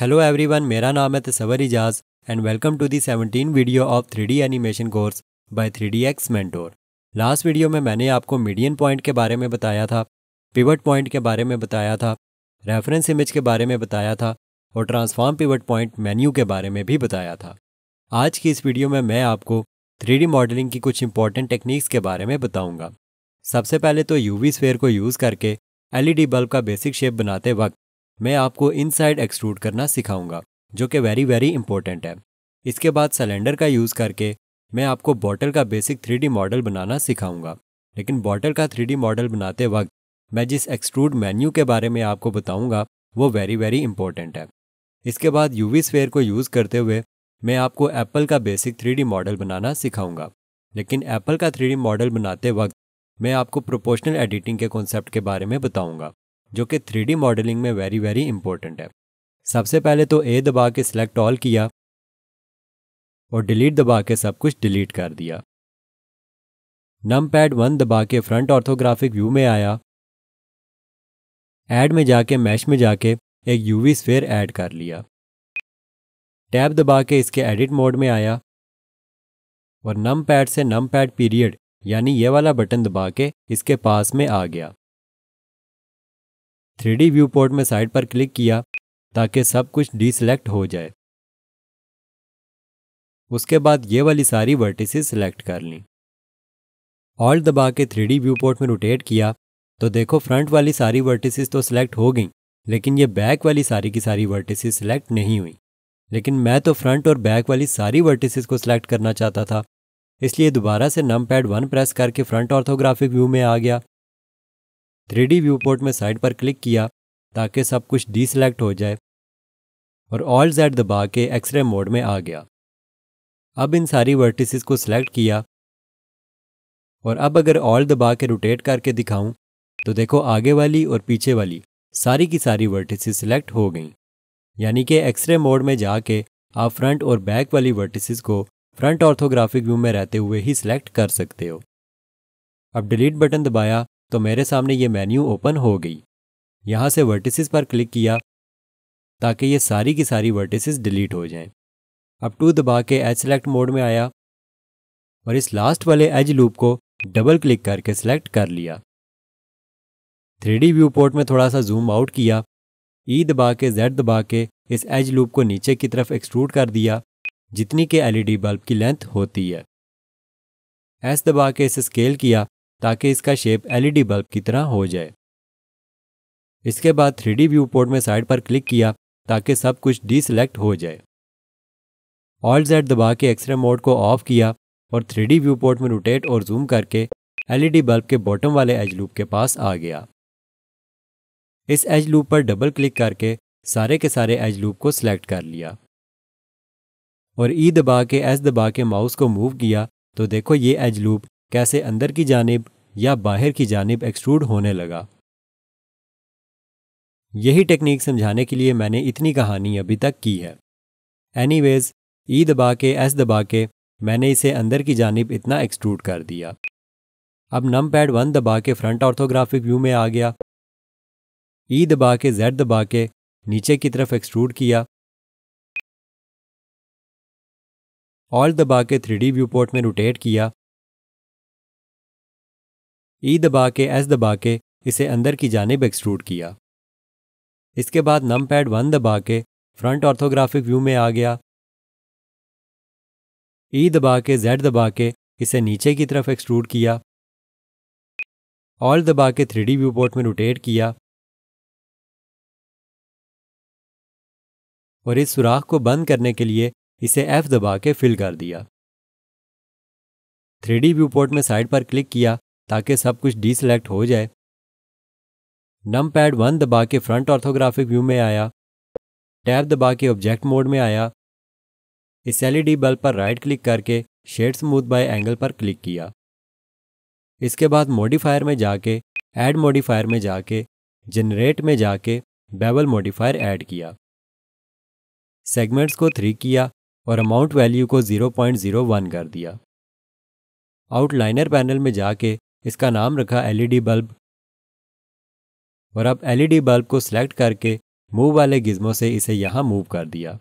Hello everyone मेरा नाम है Tasawar Ijaz and welcome to the 17 video of three animation course by three D X mentor last video में मैंने आपको मीडियन पॉइंट के बारे में बताया था पिवट पॉइंट के बारे में बताया था रेफरेंस इमेज के बारे में बताया था और ट्रांसफॉर्म पिवट पॉइंट मेन्यू के बारे में भी बताया था आज की इस वीडियो में मैं आपको थ्री मॉडलिंग की कुछ इंपॉर्टेंट टेक्निक्स के बारे में बताऊँगा सबसे पहले तो यूवी वी को यूज़ करके एल बल्ब e का बेसिक शेप बनाते वक्त मैं आपको इनसाइड एक्सट्रूड करना सिखाऊंगा जो कि वेरी वेरी इंपॉर्टेंट है इसके बाद सिलेंडर का यूज़ करके मैं आपको बॉटल का बेसिक थ्री मॉडल बनाना सिखाऊंगा लेकिन बॉटल का थ्री मॉडल बनाते वक्त मैं जिस एक्सट्रूड मेन्यू के बारे में आपको बताऊँगा वो वेरी वेरी इंपॉर्टेंट है इसके बाद यू वी को यूज़ करते हुए मैं आपको एप्पल का बेसिक थ्री मॉडल बनाना सिखाऊंगा लेकिन एप्पल का थ्री मॉडल बनाते वक्त मैं आपको प्रोपोर्शनल एडिटिंग के कॉन्सेप्ट के बारे में बताऊंगा जो कि थ्री मॉडलिंग में वेरी वेरी इंपॉर्टेंट है सबसे पहले तो ए दबा के सिलेक्ट ऑल किया और डिलीट दबा के सब कुछ डिलीट कर दिया नम पैड वन दबा के फ्रंट ऑर्थोग्राफिक व्यू में आया ऐड में जाके मैश में जाके एक यूवी स्फेयर ऐड कर लिया टैब दबा के इसके एडिट मोड में आया और नम पैड से नम पैड पीरियड यानी ये वाला बटन दबा के इसके पास में आ गया थ्री व्यू पोर्ट में साइड पर क्लिक किया ताकि सब कुछ डीसिलेक्ट हो जाए उसके बाद ये वाली सारी वर्टिसेस सिलेक्ट कर ली ऑल दबा के थ्री व्यू पोर्ट में रोटेट किया तो देखो फ्रंट वाली सारी वर्टिसेस तो सिलेक्ट हो गई लेकिन ये बैक वाली सारी की सारी वर्टिसेस सिलेक्ट नहीं हुई लेकिन मैं तो फ्रंट और बैक वाली सारी वर्टिसेस को सिलेक्ट करना चाहता था इसलिए दोबारा से नम पैड वन प्रेस करके फ्रंट ऑर्थोग्राफिक व्यू में आ गया थ्री व्यू पोर्ट में साइड पर क्लिक किया ताकि सब कुछ डीसेलेक्ट हो जाए और ऑल जेड दबा के एक्सरे मोड में आ गया अब इन सारी वर्टिसेस को सिलेक्ट किया और अब अगर ऑल दबा के रोटेट करके दिखाऊं तो देखो आगे वाली और पीछे वाली सारी की सारी वर्टिसेस सिलेक्ट हो गई यानी कि एक्सरे मोड में जाके आप फ्रंट और बैक वाली वर्टिसेस को फ्रंट ऑर्थोग्राफिक व्यू में रहते हुए ही सिलेक्ट कर सकते हो अब डिलीट बटन दबाया तो मेरे सामने ये मेन्यू ओपन हो गई यहाँ से वर्टिसेस पर क्लिक किया ताकि ये सारी की सारी वर्टिसेस डिलीट हो जाएं। अब टू दबा के एज सेलेक्ट मोड में आया और इस लास्ट वाले एज लूप को डबल क्लिक करके सेलेक्ट कर लिया थ्री व्यू पोर्ट में थोड़ा सा जूम आउट किया ई e दबा के जेड दबा के इस एज लूप को नीचे की तरफ एक्सट्रूड कर दिया जितनी के एलईडी बल्ब की लेंथ होती है एस दबा के इसे स्केल किया ताकि इसका शेप एलईडी बल्ब की तरह हो जाए इसके बाद थ्री व्यू पोर्ट में साइड पर क्लिक किया ताकि सब कुछ डीसेलेक्ट हो जाए ऑल जेड दबा के एक्सरे मोड को ऑफ किया और थ्री डी में रोटेट और जूम करके एलईडी बल्ब के बॉटम वाले एज लूप के पास आ गया इस एज लूप पर डबल क्लिक करके सारे के सारे एज लूप को सिलेक्ट कर लिया और ई e दबा के एस दबा के माउस को मूव किया तो देखो ये एज लूप कैसे अंदर की जानब या बाहर की जानब एक्सट्रूड होने लगा यही टेक्निक समझाने के लिए मैंने इतनी कहानी अभी तक की है एनीवेज ई e दबा के एस दबा के मैंने इसे अंदर की जानब इतना एक्सट्रूड कर दिया अब नम पैड वन दबा के फ्रंट ऑर्थोग्राफिक व्यू में आ गया ई e दबा के जेड दबा के नीचे की तरफ एक्सट्रूड किया ऑल दबा के थ्री व्यू पोर्ट में रोटेट किया ई दबा के एस दबा के इसे अंदर की जानब एक्सट्रूड किया इसके बाद नम पैड वन दबा के फ्रंट ऑर्थोग्राफिक व्यू में आ गया ई दबा के जेड दबा के इसे नीचे की तरफ एक्सट्रूड किया ऑल दबा के थ्री व्यू पोर्ट में रोटेट किया और इस सुराख को बंद करने के लिए इसे एफ दबा के फिल कर दिया थ्री व्यू पोर्ट में साइड पर क्लिक किया ताकि सब कुछ डीसेलेक्ट हो जाए नम पैड वन दबा के फ्रंट ऑर्थोग्राफिक व्यू में आया टैब दबा के ऑब्जेक्ट मोड में आया इस एलईडी e बल्ब पर राइट क्लिक करके शेड स्मूथ बाय एंगल पर क्लिक किया इसके बाद मॉडिफायर में जाके ऐड मॉडिफायर में जाके जनरेट में जाके बेवल मॉडिफायर ऐड किया सेगमेंट्स को थ्री किया और अमाउंट वैल्यू को 0.01 कर दिया आउटलाइनर पैनल में जाके इसका नाम रखा एलईडी बल्ब और अब एलईडी बल्ब को सिलेक्ट करके मूव वाले गिज्मों से इसे यहाँ मूव कर दिया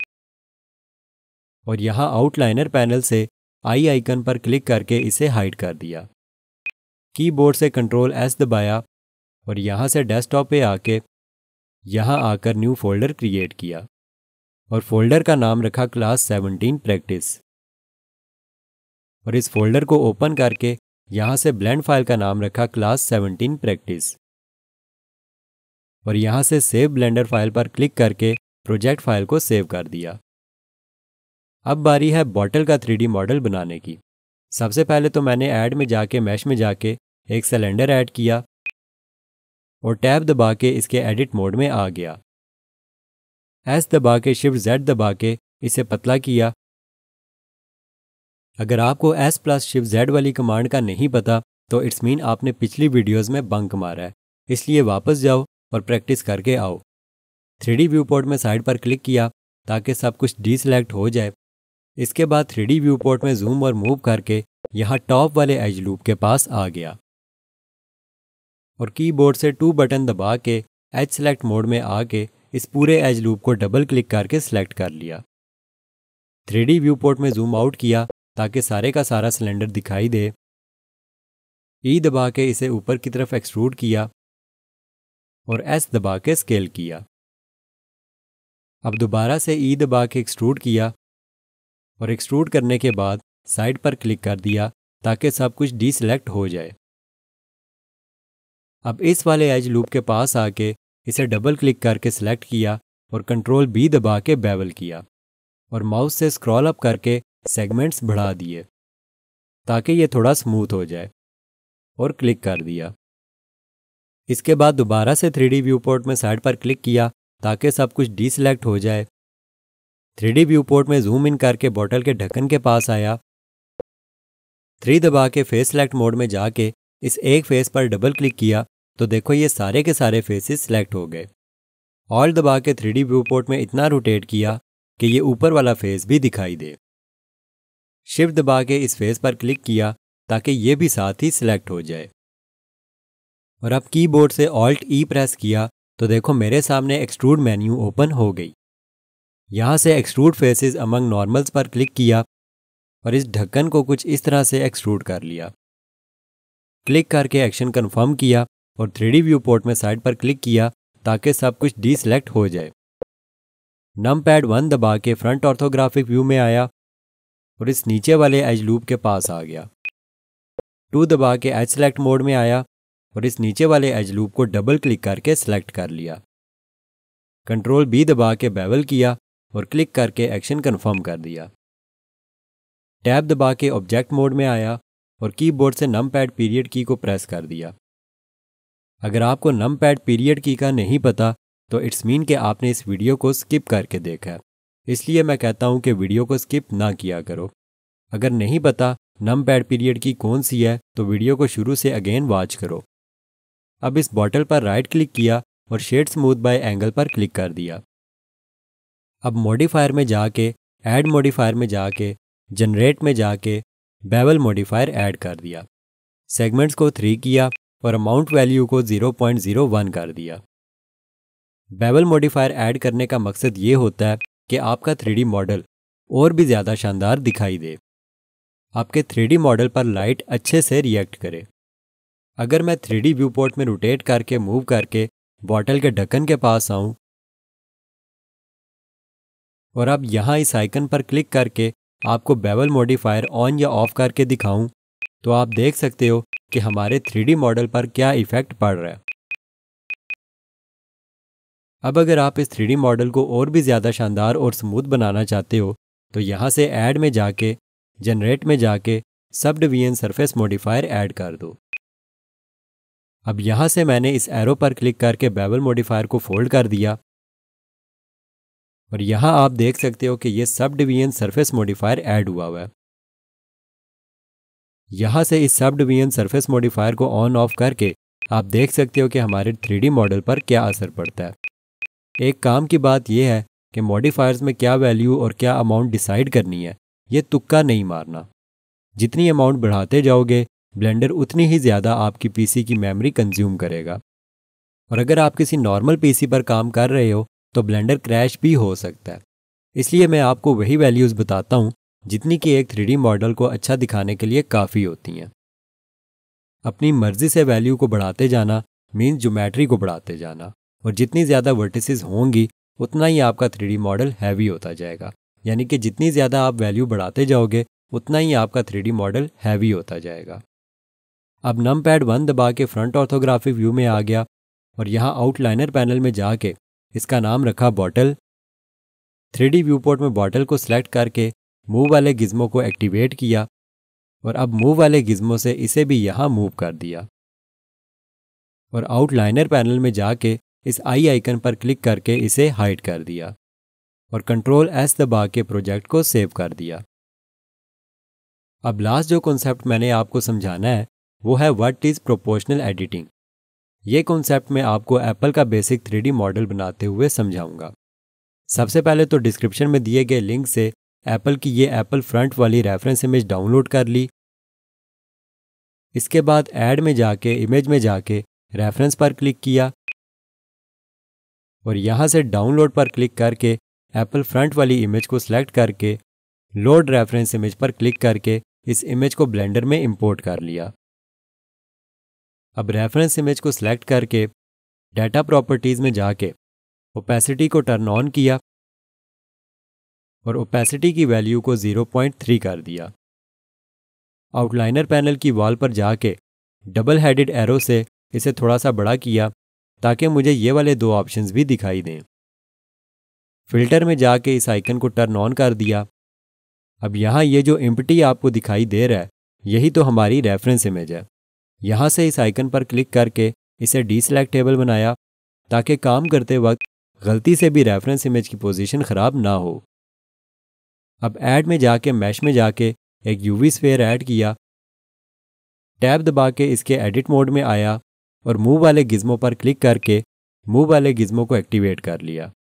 और यहाँ आउटलाइनर पैनल से आई आइकन पर क्लिक करके इसे हाइड कर दिया कीबोर्ड से कंट्रोल एस दबाया और यहाँ से डेस्कटॉप पे आके यहाँ आकर न्यू फोल्डर क्रिएट किया और फोल्डर का नाम रखा क्लास 17 प्रैक्टिस और इस फोल्डर को ओपन करके यहाँ से ब्लेंड फाइल का नाम रखा क्लास 17 प्रैक्टिस और यहां से सेव ब्लेंडर फाइल पर क्लिक करके प्रोजेक्ट फाइल को सेव कर दिया अब बारी है बॉटल का 3D मॉडल बनाने की सबसे पहले तो मैंने ऐड में जाके मैश में जाके एक सिलेंडर ऐड किया और टैब दबा के इसके एडिट मोड में आ गया एस दबा के शिफ्ट जेड दबा के इसे पतला किया अगर आपको एस प्लस शिव जेड वाली कमांड का नहीं पता तो इट्स मीन आपने पिछली वीडियोस में बंक मारा है इसलिए वापस जाओ और प्रैक्टिस करके आओ थ्री व्यू पोर्ट में साइड पर क्लिक किया ताकि सब कुछ सेलेक्ट हो जाए इसके बाद थ्री व्यू पोर्ट में जूम और मूव करके यहाँ टॉप वाले एज लूप के पास आ गया और कीबोर्ड से टू बटन दबा के एज सेलेक्ट मोड में आके इस पूरे एज लूप को डबल क्लिक करके सेलेक्ट कर लिया थ्री व्यू पोर्ट में जूम आउट किया ताकि सारे का सारा सिलेंडर दिखाई दे ई दबा के इसे ऊपर की तरफ एक्सट्रूड किया और एस दबा के स्केल किया अब दोबारा से ई दबा के एक्सट्रूड किया और एक्सट्रूड करने के बाद साइड पर क्लिक कर दिया ताकि सब कुछ डीसेलेक्ट हो जाए अब इस वाले एज लूप के पास आके इसे डबल क्लिक करके सिलेक्ट किया और कंट्रोल बी दबा के बेवल किया और माउस से स्क्रॉल अप करके सेगमेंट्स बढ़ा दिए ताकि ये थोड़ा स्मूथ हो जाए और क्लिक कर दिया इसके बाद दोबारा से थ्री व्यू पोर्ट में साइड पर क्लिक किया ताकि सब कुछ डीसेलेक्ट हो जाए थ्री व्यू पोर्ट में जूम इन करके बॉटल के ढक्कन के पास आया थ्री दबा के फेस सेलेक्ट मोड में जाके इस एक फेस पर डबल क्लिक किया तो देखो ये सारे के सारे फेसेस सेलेक्ट हो गए ऑल दबा के थ्री व्यू पोर्ट में इतना रोटेट किया कि ये ऊपर वाला फेस भी दिखाई दे शिफ्ट दबा के इस फेस पर क्लिक किया ताकि ये भी साथ ही सिलेक्ट हो जाए और अब कीबोर्ड से ऑल्ट ई प्रेस किया तो देखो मेरे सामने एक्सट्रूड मेन्यू ओपन हो गई यहाँ से एक्सट्रूड फेसेस अमंग नॉर्मल्स पर क्लिक किया और इस ढक्कन को कुछ इस तरह से एक्सट्रूड कर लिया क्लिक करके एक्शन कन्फर्म किया और थ्री व्यू पोर्ट में साइड पर क्लिक किया ताकि सब कुछ डीसेलेक्ट हो जाए नम पैड वन दबा के फ्रंट ऑर्थोग्राफिक व्यू में आया और इस नीचे वाले एज लूप के पास आ गया टू दबा के एज सेलेक्ट मोड में आया और इस नीचे वाले एज लूप को डबल क्लिक करके सेलेक्ट कर लिया कंट्रोल बी दबा के बेवल किया और क्लिक करके एक्शन कन्फर्म कर दिया टैब दबा के ऑब्जेक्ट मोड में आया और कीबोर्ड से नम पैड पीरियड की को प्रेस कर दिया अगर आपको नम पैड पीरियड की का नहीं पता तो इट्स मीन के आपने इस वीडियो को स्किप करके देखा है इसलिए मैं कहता हूँ कि वीडियो को स्किप ना किया करो अगर नहीं पता नम पैड पीरियड की कौन सी है तो वीडियो को शुरू से अगेन वॉच करो अब इस बॉटल पर राइट क्लिक किया और शेड स्मूथ बाय एंगल पर क्लिक कर दिया अब मॉडिफायर में जाके ऐड मॉडिफायर में जाके जनरेट में जाके बेवल मॉडिफायर ऐड कर दिया सेगमेंट्स को थ्री किया और अमाउंट वैल्यू को 0.01 कर दिया बेवल मॉडिफायर ऐड करने का मकसद ये होता है कि आपका थ्री मॉडल और भी ज़्यादा शानदार दिखाई दे आपके थ्री मॉडल पर लाइट अच्छे से रिएक्ट करे अगर मैं थ्री व्यू में रोटेट करके मूव करके बॉटल के ढक्कन के पास आऊं और अब यहाँ इस आइकन पर क्लिक करके आपको बेवल मॉडिफायर ऑन या ऑफ करके दिखाऊं तो आप देख सकते हो कि हमारे थ्री मॉडल पर क्या इफेक्ट पड़ रहा है अब अगर आप इस थ्री मॉडल को और भी ज़्यादा शानदार और स्मूथ बनाना चाहते हो तो यहाँ से ऐड में जाके जनरेट में जाके सब डिवीजन सरफेस मॉडिफायर ऐड कर दो अब यहाँ से मैंने इस एरो पर क्लिक करके बेबल मॉडिफायर को फोल्ड कर दिया और यहाँ आप देख सकते हो कि ये सब डिवीजन सरफेस मॉडिफायर ऐड हुआ हुआ है यहाँ से इस सब डिवीजन सरफेस मॉडिफायर को ऑन ऑफ करके आप देख सकते हो कि हमारे थ्री मॉडल पर क्या असर पड़ता है एक काम की बात यह है कि मॉडिफायर्स में क्या वैल्यू और क्या अमाउंट डिसाइड करनी है ये तुक्का नहीं मारना जितनी अमाउंट बढ़ाते जाओगे ब्लेंडर उतनी ही ज़्यादा आपकी पीसी की मेमोरी कंज्यूम करेगा और अगर आप किसी नॉर्मल पीसी पर काम कर रहे हो तो ब्लेंडर क्रैश भी हो सकता है इसलिए मैं आपको वही वैल्यूज़ बताता हूँ जितनी कि एक थ्री मॉडल को अच्छा दिखाने के लिए काफ़ी होती हैं अपनी मर्जी से वैल्यू को बढ़ाते जाना मीन्स जोमेट्री को बढ़ाते जाना और जितनी ज़्यादा वर्टिसज होंगी उतना ही आपका थ्री मॉडल हैवी होता जाएगा यानी कि जितनी ज़्यादा आप वैल्यू बढ़ाते जाओगे उतना ही आपका थ्री मॉडल हैवी होता जाएगा अब नम पैड वन दबा के फ्रंट ऑर्थोग्राफिक व्यू में आ गया और यहाँ आउटलाइनर पैनल में जाके इसका नाम रखा बॉटल थ्री व्यू पोर्ट में बॉटल को सिलेक्ट करके मूव वाले गिज्मो को एक्टिवेट किया और अब मूव वाले गिज्मो से इसे भी यहाँ मूव कर दिया और आउटलाइनर पैनल में जाके इस आई आइकन पर क्लिक करके इसे हाइड कर दिया और कंट्रोल एस दबा के प्रोजेक्ट को सेव कर दिया अब लास्ट जो कॉन्सेप्ट मैंने आपको समझाना है वो है व्हाट इज़ प्रोपोर्शनल एडिटिंग ये कॉन्सेप्ट मैं आपको एप्पल का बेसिक थ्री मॉडल बनाते हुए समझाऊंगा सबसे पहले तो डिस्क्रिप्शन में दिए गए लिंक से एप्पल की ये एप्पल फ्रंट वाली रेफरेंस इमेज डाउनलोड कर ली इसके बाद एड में जाके इमेज में जाके रेफरेंस पर क्लिक किया और यहाँ से डाउनलोड पर क्लिक करके एप्पल फ्रंट वाली इमेज को सिलेक्ट करके लोड रेफरेंस इमेज पर क्लिक करके इस इमेज को ब्लेंडर में इंपोर्ट कर लिया अब रेफरेंस इमेज को सिलेक्ट करके डाटा प्रॉपर्टीज़ में जाके ओपेसिटी को टर्न ऑन किया और ओपेसिटी की वैल्यू को 0.3 कर दिया आउटलाइनर पैनल की वॉल पर जाके डबल हेडेड एरो से इसे थोड़ा सा बड़ा किया ताकि मुझे ये वाले दो ऑप्शंस भी दिखाई दें फिल्टर में जाके इस आइकन को टर्न ऑन कर दिया अब यहाँ ये जो एम्पटी आपको दिखाई दे रहा है यही तो हमारी रेफरेंस इमेज है यहाँ से इस आइकन पर क्लिक करके इसे डीसेलेक्टेबल बनाया ताकि काम करते वक्त गलती से भी रेफरेंस इमेज की पोजीशन ख़राब ना हो अब ऐड में जाके मैश में जाके एक यूवी स्फेयर ऐड किया टैब दबा के इसके एडिट मोड में आया और मूव वाले गिज्मो पर क्लिक करके मूव वाले गिज्मो को एक्टिवेट कर लिया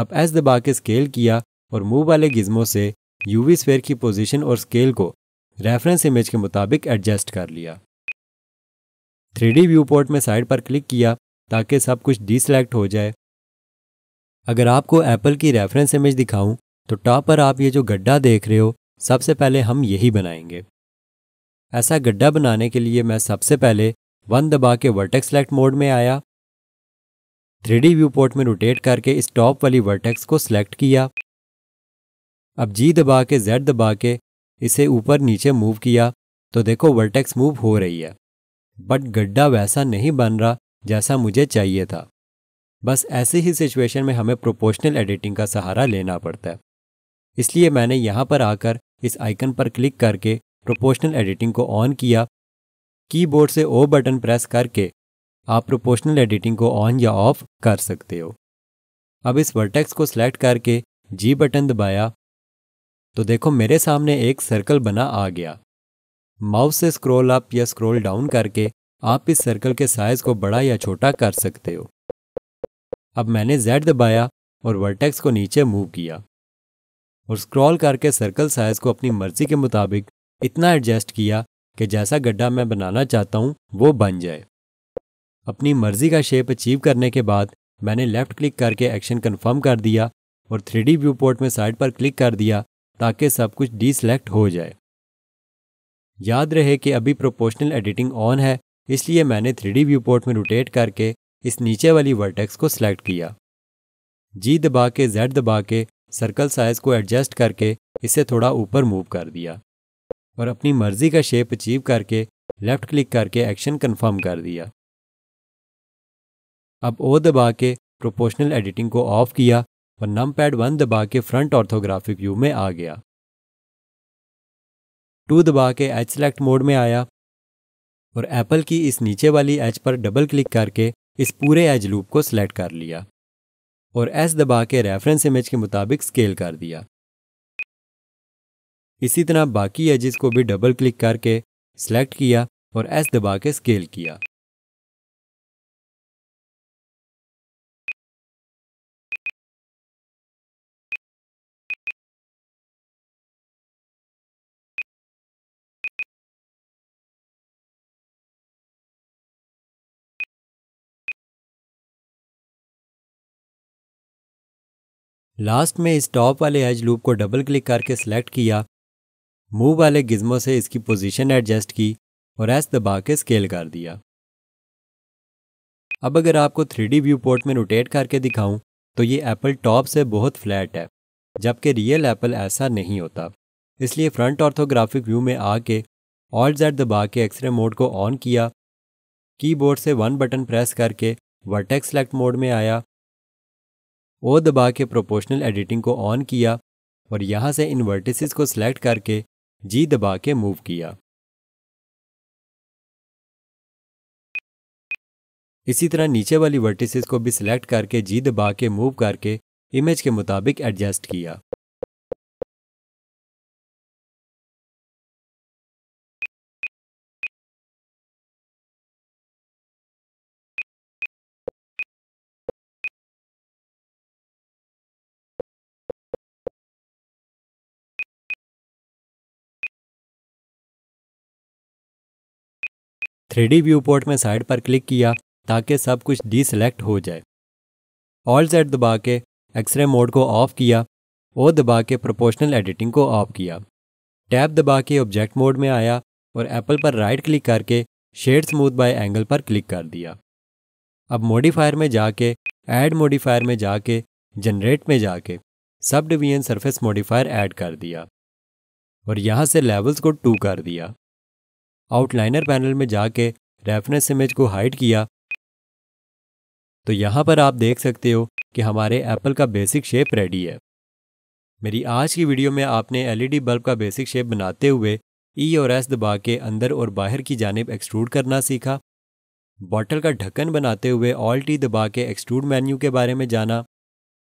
अब एस दबा के स्केल किया और मूव वाले गिज्मो से यूवी स्फेयर की पोजीशन और स्केल को रेफरेंस इमेज के मुताबिक एडजस्ट कर लिया थ्री व्यू पोर्ट में साइड पर क्लिक किया ताकि सब कुछ डिसलेक्ट हो जाए अगर आपको एप्पल की रेफरेंस इमेज दिखाऊं तो टॉप पर आप ये जो गड्ढा देख रहे हो सबसे पहले हम यही बनाएंगे ऐसा गड्ढा बनाने के लिए मैं सबसे पहले वन दबा के वर्टेक्स सेलेक्ट मोड में आया थ्री व्यू पोर्ट में रोटेट करके इस टॉप वाली वर्टेक्स को सिलेक्ट किया अब जी दबा के जेड दबा के इसे ऊपर नीचे मूव किया तो देखो वर्टेक्स मूव हो रही है बट गड्ढा वैसा नहीं बन रहा जैसा मुझे चाहिए था बस ऐसे ही सिचुएशन में हमें प्रोपोर्शनल एडिटिंग का सहारा लेना पड़ता है इसलिए मैंने यहाँ पर आकर इस आइकन पर क्लिक करके प्रोपोर्शनल एडिटिंग को ऑन किया कीबोर्ड से ओ बटन प्रेस करके आप प्रोपोर्शनल एडिटिंग को ऑन या ऑफ कर सकते हो अब इस वर्टेक्स को सिलेक्ट करके जी बटन दबाया तो देखो मेरे सामने एक सर्कल बना आ गया माउस से स्क्रॉल अप या स्क्रॉल डाउन करके आप इस सर्कल के साइज को बड़ा या छोटा कर सकते हो अब मैंने जेड दबाया और वर्टेक्स को नीचे मूव किया और स्क्रॉल करके सर्कल साइज को अपनी मर्जी के मुताबिक इतना एडजस्ट किया कि जैसा गड्ढा मैं बनाना चाहता हूँ वो बन जाए अपनी मर्जी का शेप अचीव करने के बाद मैंने लेफ़्ट क्लिक करके एक्शन कन्फर्म कर दिया और थ्री व्यू पोर्ट में साइड पर क्लिक कर दिया ताकि सब कुछ डीसेलेक्ट हो जाए याद रहे कि अभी प्रोपोर्शनल एडिटिंग ऑन है इसलिए मैंने थ्री डी व्यूपोर्ट में रोटेट करके इस नीचे वाली वर्टेक्स को सिलेक्ट किया जी दबा के जेड दबा के सर्कल साइज़ को एडजस्ट करके इसे थोड़ा ऊपर मूव कर दिया और अपनी मर्जी का शेप अचीव करके लेफ्ट क्लिक करके एक्शन कंफर्म कर दिया अब ओ दबा के प्रोपोर्शनल एडिटिंग को ऑफ किया और नम पैड वन दबा के फ्रंट ऑर्थोग्राफिक व्यू में आ गया टू दबा के एच सेलेक्ट मोड में आया और एप्पल की इस नीचे वाली एच पर डबल क्लिक करके इस पूरे एज लूप को सिलेक्ट कर लिया और एस दबा के रेफरेंस इमेज के मुताबिक स्केल कर दिया इसी तरह बाकी एजेस को भी डबल क्लिक करके सेलेक्ट किया और एस दबा के स्केल किया लास्ट में इस टॉप वाले एज लूप को डबल क्लिक करके सेलेक्ट किया मूव वाले गिज़मो से इसकी पोजीशन एडजस्ट की और एस दबा के स्केल कर दिया अब अगर आपको थ्री व्यू पोर्ट में रोटेट करके दिखाऊं तो ये एप्पल टॉप से बहुत फ्लैट है जबकि रियल एप्पल ऐसा नहीं होता इसलिए फ्रंट ऑर्थोग्राफिक व्यू में आके ऑल जेड दबा के एक्सरे मोड को ऑन किया कीबोर्ड से वन बटन प्रेस करके वर्टेक्स सेलेक्ट मोड में आया ओ दबा के प्रोपोर्शनल एडिटिंग को ऑन किया और यहाँ से इन को सिलेक्ट करके जी दबा के मूव किया इसी तरह नीचे वाली वर्टिसेस को भी सिलेक्ट करके जी दबा के मूव करके इमेज के मुताबिक एडजस्ट किया थ्री व्यू में साइड पर क्लिक किया ताकि सब कुछ डीसेलेक्ट हो जाए ऑल सेट दबा के एक्सरे मोड को ऑफ किया और दबा के प्रोपोर्शनल एडिटिंग को ऑफ किया टैब दबा के ऑब्जेक्ट मोड में आया और एप्पल पर राइट क्लिक करके शेड स्मूथ बाय एंगल पर क्लिक कर दिया अब मॉडिफायर में जाके ऐड मॉडिफायर में जाके जनरेट में जाके सब डिवीजन सरफेस मॉडिफायर ऐड कर दिया और यहाँ से लेवल्स को टू कर दिया आउटलाइनर पैनल में जाके रेफरेंस इमेज को हाइड किया तो यहाँ पर आप देख सकते हो कि हमारे एप्पल का बेसिक शेप रेडी है मेरी आज की वीडियो में आपने एलईडी बल्ब e का बेसिक शेप बनाते हुए ई e और एस दबा के अंदर और बाहर की जानब एक्सट्रूड करना सीखा बॉटल का ढक्कन बनाते हुए ऑल टी e दबा के एक्सट्रूड मेन्यू के बारे में जाना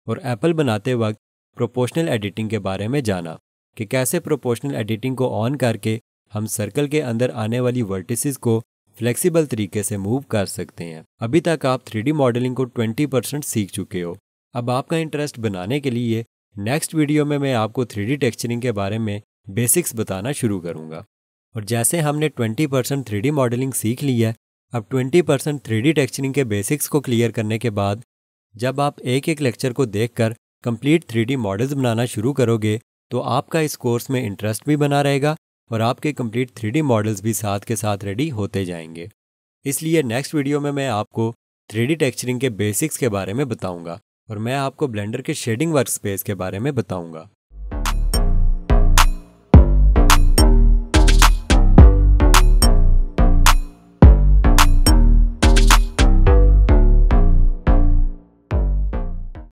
और एप्पल बनाते वक्त प्रोपोर्शनल एडिटिंग के बारे में जाना कि कैसे प्रोपोर्शनल एडिटिंग को ऑन करके हम सर्कल के अंदर आने वाली वर्टिसेस को फ्लेक्सिबल तरीके से मूव कर सकते हैं अभी तक आप थ्री मॉडलिंग को 20% सीख चुके हो अब आपका इंटरेस्ट बनाने के लिए नेक्स्ट वीडियो में मैं आपको थ्री टेक्स्चरिंग के बारे में बेसिक्स बताना शुरू करूंगा और जैसे हमने 20% परसेंट थ्री मॉडलिंग सीख ली है अब 20% परसेंट थ्री टेक्सचरिंग के बेसिक्स को क्लियर करने के बाद जब आप एक एक लेक्चर को देखकर कंप्लीट थ्री मॉडल्स बनाना शुरू करोगे तो आपका इस कोर्स में इंटरेस्ट भी बना रहेगा और आपके कंप्लीट थ्री मॉडल्स भी साथ के साथ रेडी होते जाएंगे इसलिए नेक्स्ट वीडियो में मैं आपको थ्री टेक्सचरिंग के बेसिक्स के बारे में बताऊंगा और मैं आपको ब्लेंडर के शेडिंग वर्क स्पेस के बारे में बताऊंगा